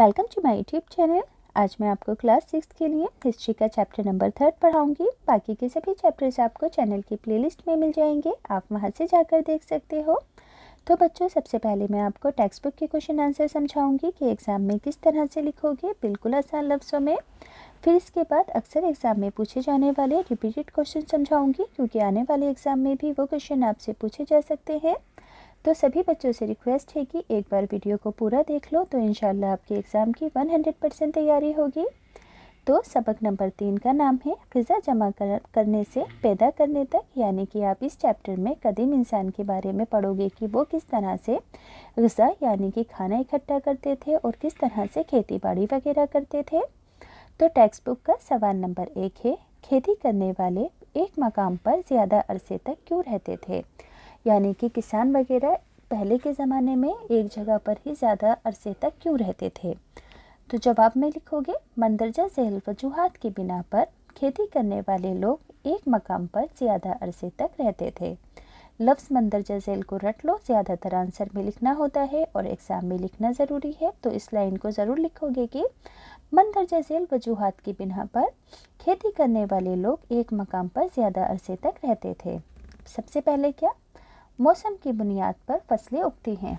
welcome to my YouTube channel आज मैं आपको क्लास सिक्स के लिए हिस्ट्री का चैप्टर नंबर थर्ड पढ़ाऊंगी बाकी के सभी चैप्टर्स आपको चैनल की प्लेलिस्ट में मिल जाएंगे आप वहां से जाकर देख सकते हो तो बच्चों सबसे पहले मैं आपको टेक्स्ट बुक के क्वेश्चन आंसर समझाऊंगी कि एग्ज़ाम में किस तरह से लिखोगे बिल्कुल आसान लफ्ज़ों में फिर इसके बाद अक्सर एग्ज़ाम में पूछे जाने वाले रिपीटेड क्वेश्चन समझाऊंगी क्योंकि आने वाले एग्ज़ाम में भी वो क्वेश्चन आपसे पूछे जा सकते हैं तो सभी बच्चों से रिक्वेस्ट है कि एक बार वीडियो को पूरा देख लो तो इन आपके एग्ज़ाम की 100 परसेंट तैयारी होगी तो सबक नंबर तीन का नाम है फ़िज़ा जमा कर, करने से पैदा करने तक यानी कि आप इस चैप्टर में कदीम इंसान के बारे में पढ़ोगे कि वो किस तरह से ग़ज़ा यानी कि खाना इकट्ठा करते थे और किस तरह से खेती बाड़ी वगैरह करते थे तो टेक्स्ट बुक का सवाल नंबर एक है खेती करने वाले एक मकाम पर ज़्यादा अरसे तक क्यों रहते थे यानी कि किसान वगैरह पहले के ज़माने में एक जगह पर ही ज़्यादा अरसे तक क्यों रहते थे तो जवाब में लिखोगे मंदरजा जहल वजूहत की बिना पर खेती करने वाले लोग एक मकाम पर ज़्यादा अरसे तक रहते थे लफ्ज़ मंदरजा झेल को रट लो ज़्यादातर आंसर में लिखना होता है और एग्ज़ाम में लिखना ज़रूरी है तो इस लाइन को ज़रूर लिखोगे कि मंदरजा झेल वजूहत की बिना पर खेती करने वाले लोग एक मकाम पर ज़्यादा अरसे तक रहते थे सबसे पहले क्या मौसम की बुनियाद पर फसलें उगती हैं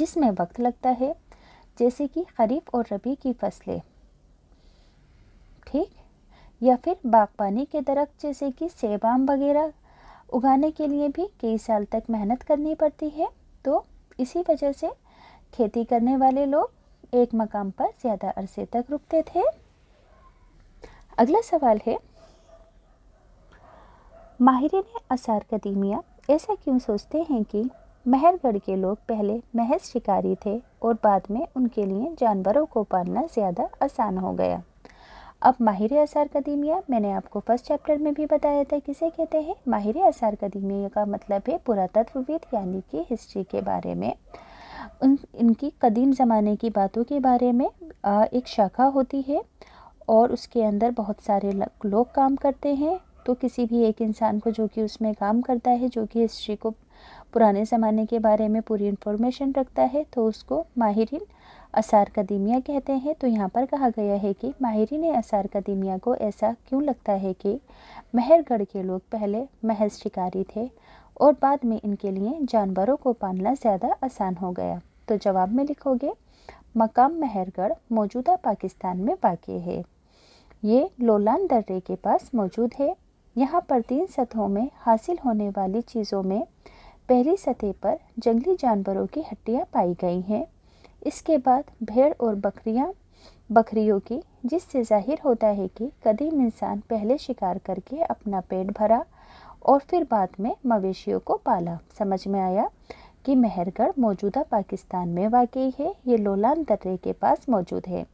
जिसमें वक्त लगता है जैसे कि खरीफ और रबी की फसलें ठीक या फिर बागबानी के दरख्त जैसे कि सेब आम वगैरह उगाने के लिए भी कई साल तक मेहनत करनी पड़ती है तो इसी वजह से खेती करने वाले लोग एक मकाम पर ज़्यादा अरसे तक रुकते थे अगला सवाल है माहिर असार कदीमिया ऐसा क्यों सोचते हैं कि महलगढ़ के लोग पहले महज शिकारी थे और बाद में उनके लिए जानवरों को पालना ज़्यादा आसान हो गया अब माहिर आसार कदीमिया मैंने आपको फर्स्ट चैप्टर में भी बताया था किसे कहते हैं माहिर आसार कदीमिया का मतलब है पुरातत्वविद यानी कि हिस्ट्री के बारे में उन इनकी कदीम ज़माने की बातों के बारे में एक शाखा होती है और उसके अंदर बहुत सारे लोग काम करते हैं तो किसी भी एक इंसान को जो कि उसमें काम करता है जो कि हिस्ट्री को पुराने ज़माने के बारे में पूरी इन्फॉर्मेशन रखता है तो उसको माहरीन असार कदीमिया कहते हैं तो यहाँ पर कहा गया है कि माहरीन असार कदीमिया को ऐसा क्यों लगता है कि महरगढ़ के लोग पहले महज शिकारी थे और बाद में इनके लिए जानवरों को पालना ज़्यादा आसान हो गया तो जवाब में लिखोगे मकाम महरगढ़ मौजूदा पाकिस्तान में वाक़ है ये लोलान दर्रे के पास मौजूद है यहाँ पर तीन सतहों में हासिल होने वाली चीज़ों में पहली सतह पर जंगली जानवरों की हड्डियाँ पाई गई हैं इसके बाद भेड़ और बकरियाँ बकरियों की जिससे जाहिर होता है कि कदीम इंसान पहले शिकार करके अपना पेट भरा और फिर बाद में मवेशियों को पाला समझ में आया कि मेहरगढ़ मौजूदा पाकिस्तान में वाकई है ये लोलान दर्रे के पास मौजूद है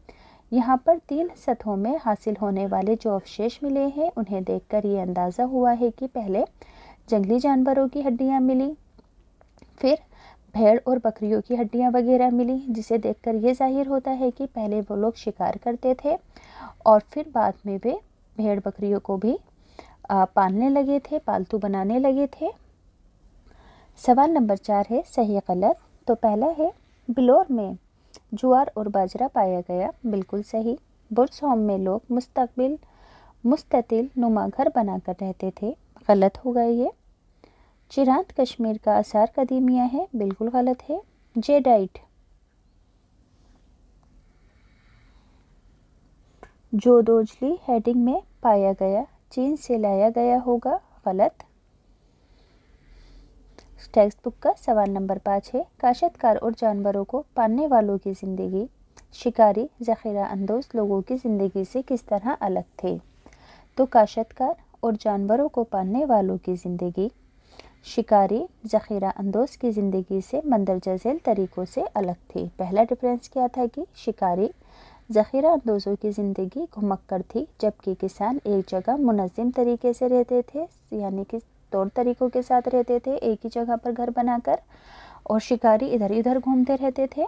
यहाँ पर तीन सतहों में हासिल होने वाले जो अवशेष मिले हैं उन्हें देखकर ये अंदाज़ा हुआ है कि पहले जंगली जानवरों की हड्डियाँ मिली फिर भेड़ और बकरियों की हड्डियाँ वगैरह मिली जिसे देखकर ये जाहिर होता है कि पहले वो लोग शिकार करते थे और फिर बाद में वे भेड़ बकरियों को भी पालने लगे थे पालतू बनाने लगे थे सवाल नंबर चार है सही गलत तो पहला है बिलोर में जुआर और बाजरा पाया गया बिल्कुल सही बुर्स होम में लोग मुस्तबिल मुस्ततिल नुमा घर बनाकर रहते थे गलत हो गए ये चिरांत कश्मीर का आसार कदीमिया है बिल्कुल गलत है जेडाइट जोदोजली हेडिंग में पाया गया चीन से लाया गया होगा गलत टेक्स्ट बुक का सवाल नंबर पाँच है काशतकार और जानवरों को पालने वालों की ज़िंदगी शिकारी ज़ख़ीरा अंदोज लोगों की ज़िंदगी से किस तरह अलग थे तो काशतकार और जानवरों को पालने वालों की ज़िंदगी शिकारी ज़ख़ीरा अंदोज की ज़िंदगी से मंदरजा झेल तरीक़ों से अलग थे पहला डिफरेंस क्या था कि शिकारी ज़ख़ीरा अंदोज़ों की ज़िंदगी घुमक्कर थी जबकि किसान एक जगह मुनज़म तरीके से रहते थे यानी कि तौर तरीक़ों के साथ रहते थे एक ही जगह पर घर बनाकर और शिकारी इधर उधर घूमते रहते थे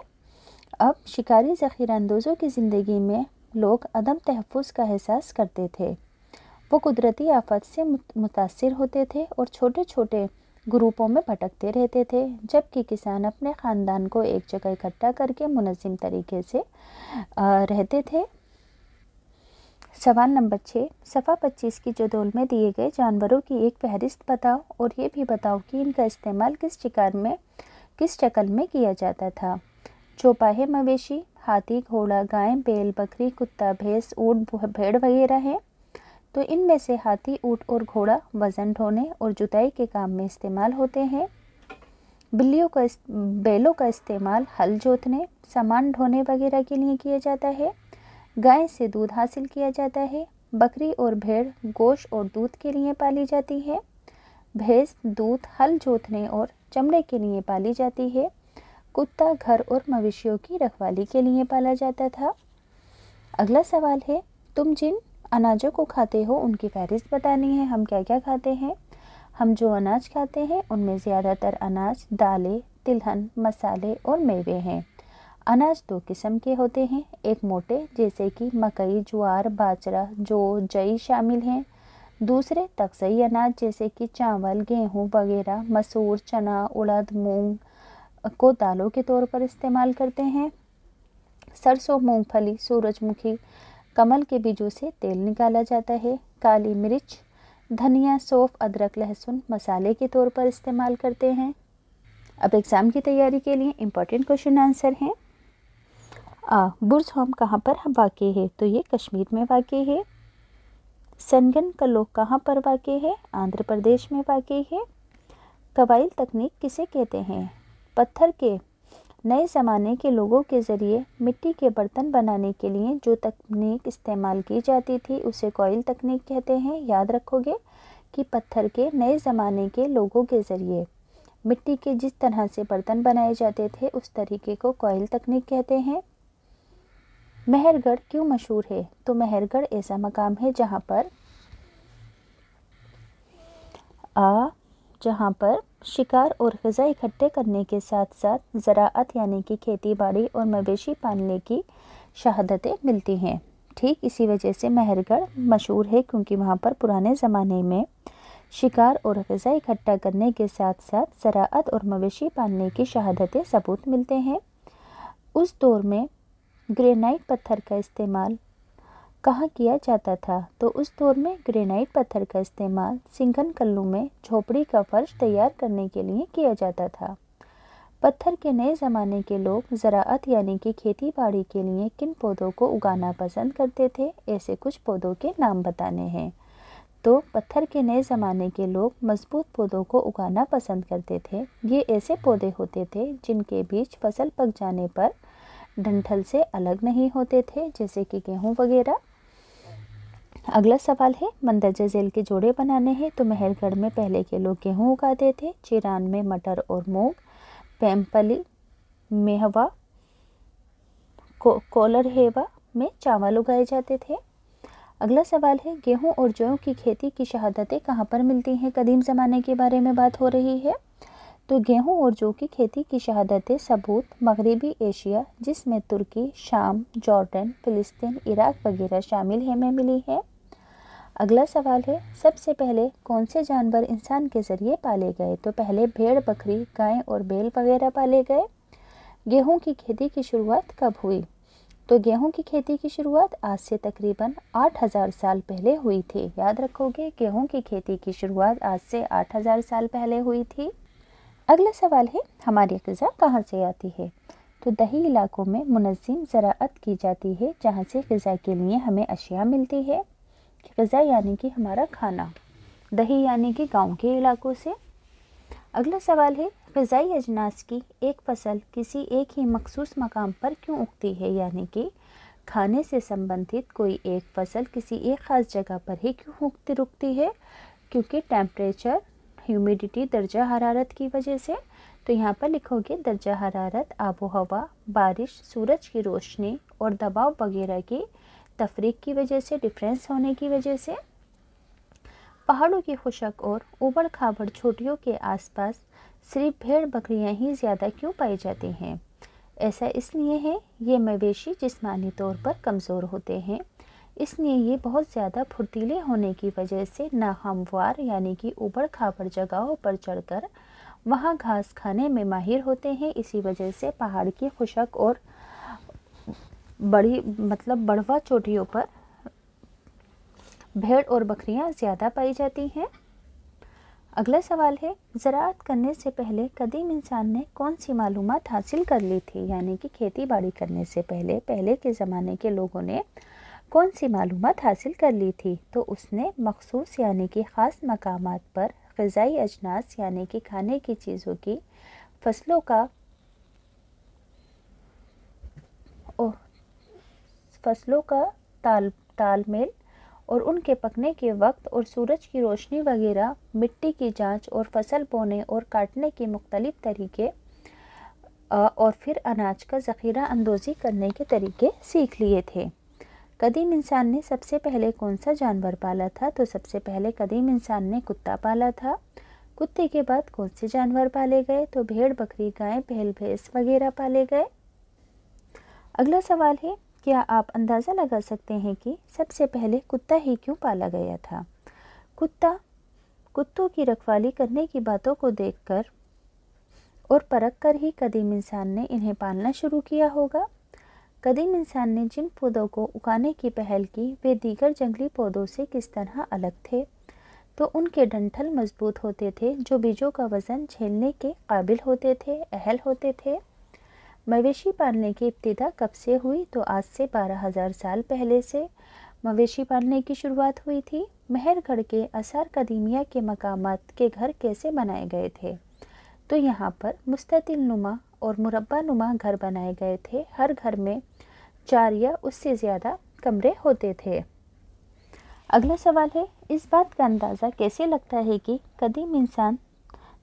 अब शिकारी ज़ख़ीरा अंदोज़ों की ज़िंदगी में लोग अदम तहफ़ का एहसास करते थे वो कुदरती आफत से मुतासर होते थे और छोटे छोटे ग्रुपों में भटकते रहते थे जबकि किसान अपने ख़ानदान को एक जगह इकट्ठा करके मुनज़म तरीके से रहते थे सवाल नंबर छः सफ़ा पच्चीस की जदोल में दिए गए जानवरों की एक फहरिस्त बताओ और ये भी बताओ कि इनका इस्तेमाल किस शिकार में किस शक्ल में किया जाता था चौपाहे मवेशी हाथी घोड़ा गाय बैल बकरी कुत्ता भैंस ऊँट भेड़ वगैरह हैं तो इनमें से हाथी ऊँट और घोड़ा वज़न ढोने और जुताई के काम में इस्तेमाल होते हैं बिल्लियों का बैलों का इस्तेमाल हल जोतने सामान ढोने वगैरह के लिए किया जाता है गाय से दूध हासिल किया जाता है बकरी और भेड़ गोश और दूध के लिए पाली जाती है भैंस दूध हल जोतने और चमड़े के लिए पाली जाती है कुत्ता घर और मवेशियों की रखवाली के लिए पाला जाता था अगला सवाल है तुम जिन अनाजों को खाते हो उनकी फहरिस्त बतानी है हम क्या क्या खाते हैं हम जो अनाज खाते हैं उनमें ज़्यादातर अनाज दालें तिलहन मसाले और मेवे हैं अनाज दो किस्म के होते हैं एक मोटे जैसे कि मकई ज्वार बाजरा जौ जई शामिल हैं दूसरे तकसई अनाज जैसे कि चावल गेहूं वगैरह मसूर चना उड़द मूंग को दालों के तौर पर इस्तेमाल करते हैं सरसों मूंगफली सूरजमुखी कमल के बीजों से तेल निकाला जाता है काली मिर्च धनिया सौफ अदरक लहसुन मसाले के तौर पर इस्तेमाल करते हैं अब एग्ज़ाम की तैयारी के लिए इम्पोर्टेंट क्वेश्चन आंसर हैं आ बुर्ज होम कहाँ पर वाक़ है तो ये कश्मीर में वाक़ है सनगन लोग कहाँ पर वाक़ है आंध्र प्रदेश में वाक़ है कबाइल तकनीक किसे कहते हैं पत्थर के नए ज़माने के लोगों के ज़रिए मिट्टी के बर्तन बनाने के लिए जो तकनीक इस्तेमाल की जाती थी उसे कोयल तकनीक कहते हैं याद रखोगे कि पत्थर के नए ज़माने के लोगों के ज़रिए मिट्टी के जिस तरह से बर्तन बनाए जाते थे उस तरीके को कोयल तकनीक कहते हैं मेहरगढ़ क्यों मशहूर है तो मेहरगढ़ ऐसा मकाम है जहाँ पर आ जहाँ पर शिकार और ग़ज़ा इकट्ठे करने के साथ साथ ज़रात यानी कि खेती बाड़ी और मवेशी पालने की शहादतें मिलती हैं ठीक इसी वजह से मेहरगढ़ मशहूर है क्योंकि वहाँ पर पुराने ज़माने में शिकार और ग़ा इकट्ठा करने के साथ साथ ज़रात और मवेशी पालने की शहादतें सबूत मिलते हैं उस दौर में ग्रेनाइट पत्थर का इस्तेमाल कहाँ किया जाता था तो उस दौर में ग्रेनाइट पत्थर का इस्तेमाल सिंघन कल्लू में झोपड़ी का फर्श तैयार करने के लिए किया जाता था पत्थर के नए ज़माने के लोग ज़रात यानी कि खेती बाड़ी के लिए किन पौधों को उगाना पसंद करते थे ऐसे कुछ पौधों के नाम बताने हैं तो पत्थर के नए ज़माने के लोग मजबूत पौधों को उगाना पसंद करते थे ये ऐसे पौधे होते थे जिनके बीच फसल पक जाने पर डंठल से अलग नहीं होते थे जैसे कि गेहूँ वगैरह अगला सवाल है मंदरजा जेल के जोड़े बनाने हैं तो मेहरगढ़ में पहले के लोग गेहूँ उगाते थे चिरान में मटर और मूंग पैम्पली मेहवा को, कोलर हेवा में चावल उगाए जाते थे अगला सवाल है गेहूं और जौ की खेती की शहादतें कहाँ पर मिलती हैं कदीम ज़माने के बारे में बात हो रही है तो गेहूं और जौ की खेती की शहादत सबूत मगरबी एशिया जिसमें तुर्की शाम जॉर्डन फिलिस्तीन इराक वगैरह शामिल है में मिली है अगला सवाल है सबसे पहले कौन से जानवर इंसान के ज़रिए पाले गए तो पहले भेड़ बकरी गाय और बैल वगैरह पाले गए गेहूं की खेती की शुरुआत कब हुई तो गेहूं की खेती की शुरुआत आज से तकरीबन 8000 साल पहले हुई थी याद रखोगे गेहूं की खेती की शुरुआत आज से 8000 साल पहले हुई थी अगला सवाल है हमारी गज़ा कहाँ से आती है तो दही इलाकों में मुनज़म ज़राअत की जाती है जहाँ से गज़ा के लिए हमें अशिया मिलती है गज़ा यानी कि हमारा खाना दही यानी कि गांव के इलाकों से अगला सवाल है गज़ाई अजनास की एक फसल किसी एक ही मखसूस मकाम पर क्यों उगती है यानी कि खाने से संबंधित कोई एक फसल किसी एक ख़ास जगह पर ही क्यों उगती रुकती है क्योंकि टेम्परेचर ह्यूमिडिटी दर्जा हरारत की वजह से तो यहाँ पर लिखोगे दर्जा हरारत आबो हवा बारिश सूरज की रोशनी और दबाव वगैरह की तफरीक की वजह से डिफरेंस होने की वजह से पहाड़ों की खुशक और उबड़ खाबड़ छोटियों के आसपास सिर्फ भेड़ बकरियाँ ही ज़्यादा क्यों पाई जाती हैं ऐसा इसलिए है ये मवेशी जिस्मानी तौर पर कमज़ोर होते हैं इसलिए ये बहुत ज़्यादा फुर्तीले होने की वजह से नाहमवार यानी कि ऊबड़ खाबड़ जगहों पर चढ़कर वहाँ घास खाने में माहिर होते हैं इसी वजह से पहाड़ की खुशक और बड़ी मतलब बढ़वा चोटियों पर भेड़ और बकरियाँ ज़्यादा पाई जाती हैं अगला सवाल है ज़रात करने से पहले कदीम इंसान ने कौन सी मालूम हासिल कर ली थी यानी कि खेती बाड़ी करने से पहले पहले के ज़माने के लोगों ने कौन सी मालूम हासिल कर ली थी तो उसने मखसूस यानी कि ख़ास मकाम पर ग़ज़ाई अजनास यानि कि खाने की चीज़ों की फसलों का ओ, फसलों का ताल तालमेल और उनके पकने के वक्त और सूरज की रोशनी वगैरह मिट्टी की जांच और फसल बोने और काटने के मुख्तलिफ़ तरीके और फिर अनाज का ज़ख़ीरा अंदोज़ी करने के तरीके सीख लिए थे कदीम इंसान ने सबसे पहले कौन सा जानवर पाला था तो सबसे पहले कदीम इंसान ने कुत्ता पाला था कुत्ते के बाद कौन से जानवर पाले गए तो भेड़ बकरी गाय भेल भैंस वगैरह पाले गए अगला सवाल है क्या आप अंदाज़ा लगा सकते हैं कि सबसे पहले कुत्ता ही क्यों पाला गया था कुत्ता कुत्तों की रखवाली करने की बातों को देखकर और परख कर ही कदीम इंसान ने इन्हें पालना शुरू किया होगा कदीम इंसान ने जिन पौधों को उगाने की पहल की वे दीगर जंगली पौधों से किस तरह अलग थे तो उनके डंठल मजबूत होते थे जो बीजों का वज़न झेलने के काबिल होते थे अहल होते थे मवेशी पालने की इब्तदा कब से हुई तो आज से बारह हज़ार साल पहले से मवेशी पालने की शुरुआत हुई थी मेहरगढ़ के असार कदीमिया के मकामात के घर कैसे बनाए गए थे तो यहाँ पर मुस्तिल नुमा और मुरबा नुमा घर बनाए गए थे हर घर में चार या उससे ज़्यादा कमरे होते थे अगला सवाल है इस बात का अंदाज़ा कैसे लगता है कि कदीम इंसान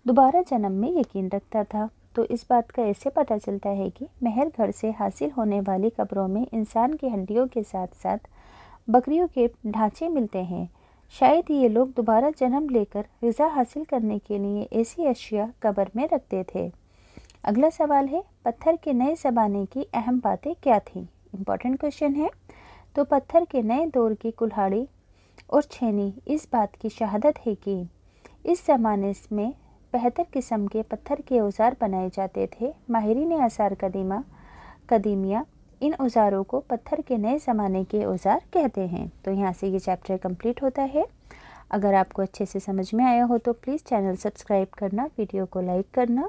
दोबारा जन्म में यकीन रखता था तो इस बात का ऐसे पता चलता है कि घर से हासिल होने वाली कब्रों में इंसान की हड्डियों के साथ साथ बकरियों के ढांचे मिलते हैं शायद ये लोग दोबारा जन्म लेकर रज़ा हासिल करने के लिए ऐसी अशिया कब्र में रखते थे अगला सवाल है पत्थर के नए जमाने की अहम बातें क्या थी इम्पॉर्टेंट क्वेश्चन है तो पत्थर के नए दौर की कुल्हाड़ी और छेनी इस बात की शहादत है कि इस ज़माने में बेहतर किस्म के पत्थर के औजार बनाए जाते थे माहरीन आसार कदीमा कदीमिया इन औजारों को पत्थर के नए ज़माने के औजार कहते हैं तो यहाँ से ये चैप्टर कंप्लीट होता है अगर आपको अच्छे से समझ में आया हो तो प्लीज़ चैनल सब्सक्राइब करना वीडियो को लाइक करना